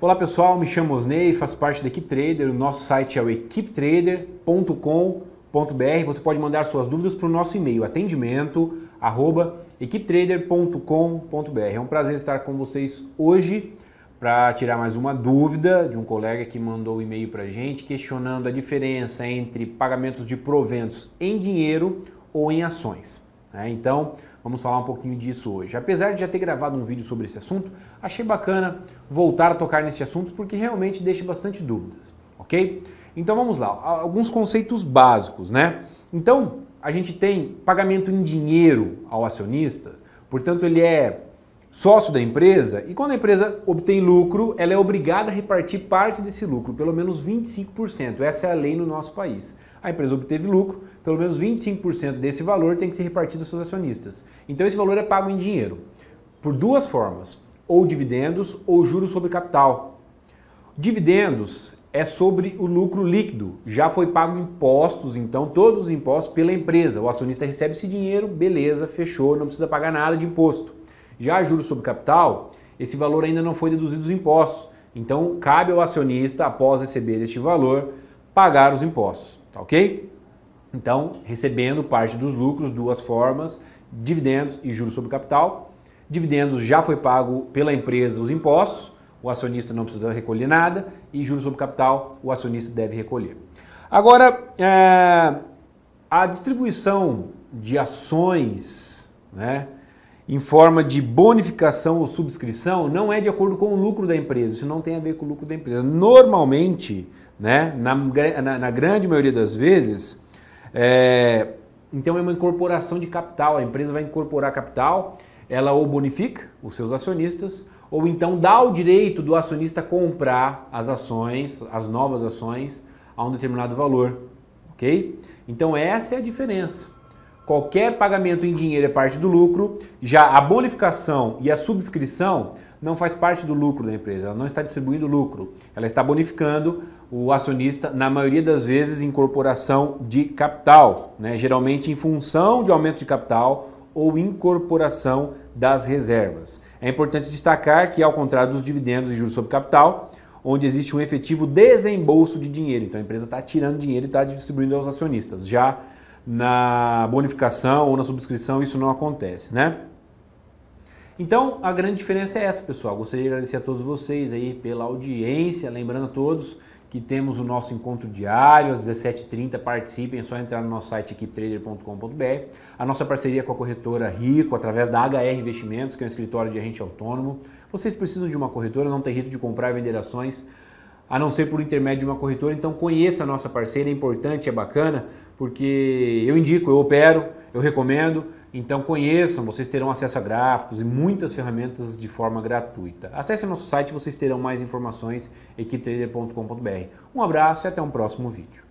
Olá pessoal, me chamo Osney, faço parte da Equipe Trader. O nosso site é o equipetrader.com.br. Você pode mandar suas dúvidas para o nosso e-mail atendimento@equiptrader.com.br. É um prazer estar com vocês hoje para tirar mais uma dúvida de um colega que mandou o um e-mail para a gente questionando a diferença entre pagamentos de proventos em dinheiro ou em ações. Né? Então, vamos falar um pouquinho disso hoje. Apesar de já ter gravado um vídeo sobre esse assunto, achei bacana voltar a tocar nesse assunto porque realmente deixa bastante dúvidas, ok? Então vamos lá, alguns conceitos básicos, né? Então, a gente tem pagamento em dinheiro ao acionista, portanto, ele é sócio da empresa e quando a empresa obtém lucro, ela é obrigada a repartir parte desse lucro, pelo menos 25%. Essa é a lei no nosso país. A empresa obteve lucro, pelo menos 25% desse valor tem que ser repartido aos seus acionistas. Então esse valor é pago em dinheiro, por duas formas, ou dividendos ou juros sobre capital. Dividendos é sobre o lucro líquido, já foi pago impostos, então todos os impostos pela empresa. O acionista recebe esse dinheiro, beleza, fechou, não precisa pagar nada de imposto. Já juros sobre capital, esse valor ainda não foi deduzido dos impostos. Então, cabe ao acionista, após receber este valor, pagar os impostos, tá ok? Então, recebendo parte dos lucros, duas formas, dividendos e juros sobre capital. Dividendos já foi pago pela empresa os impostos, o acionista não precisa recolher nada, e juros sobre capital, o acionista deve recolher. Agora, é, a distribuição de ações, né, em forma de bonificação ou subscrição não é de acordo com o lucro da empresa, isso não tem a ver com o lucro da empresa. Normalmente, né, na, na, na grande maioria das vezes, é, então é uma incorporação de capital, a empresa vai incorporar capital, ela ou bonifica os seus acionistas, ou então dá o direito do acionista comprar as ações, as novas ações, a um determinado valor, ok? Então essa é a diferença qualquer pagamento em dinheiro é parte do lucro, já a bonificação e a subscrição não faz parte do lucro da empresa, ela não está distribuindo lucro, ela está bonificando o acionista, na maioria das vezes, em incorporação de capital, né? geralmente em função de aumento de capital ou incorporação das reservas. É importante destacar que, ao contrário dos dividendos e juros sobre capital, onde existe um efetivo desembolso de dinheiro. Então a empresa está tirando dinheiro e está distribuindo aos acionistas. Já na bonificação ou na subscrição, isso não acontece, né? Então, a grande diferença é essa, pessoal. Gostaria de agradecer a todos vocês aí pela audiência, lembrando a todos que temos o nosso encontro diário às 17h30. Participem, é só entrar no nosso site equipetrader.com.br. A nossa parceria com a corretora Rico, através da HR Investimentos, que é um escritório de agente autônomo. Vocês precisam de uma corretora, não tem rito de comprar e vender ações, a não ser por intermédio de uma corretora. Então conheça a nossa parceira, é importante, é bacana porque eu indico, eu opero, eu recomendo. Então conheçam, vocês terão acesso a gráficos e muitas ferramentas de forma gratuita. Acesse nosso site, vocês terão mais informações, equipetrader.com.br. Um abraço e até um próximo vídeo.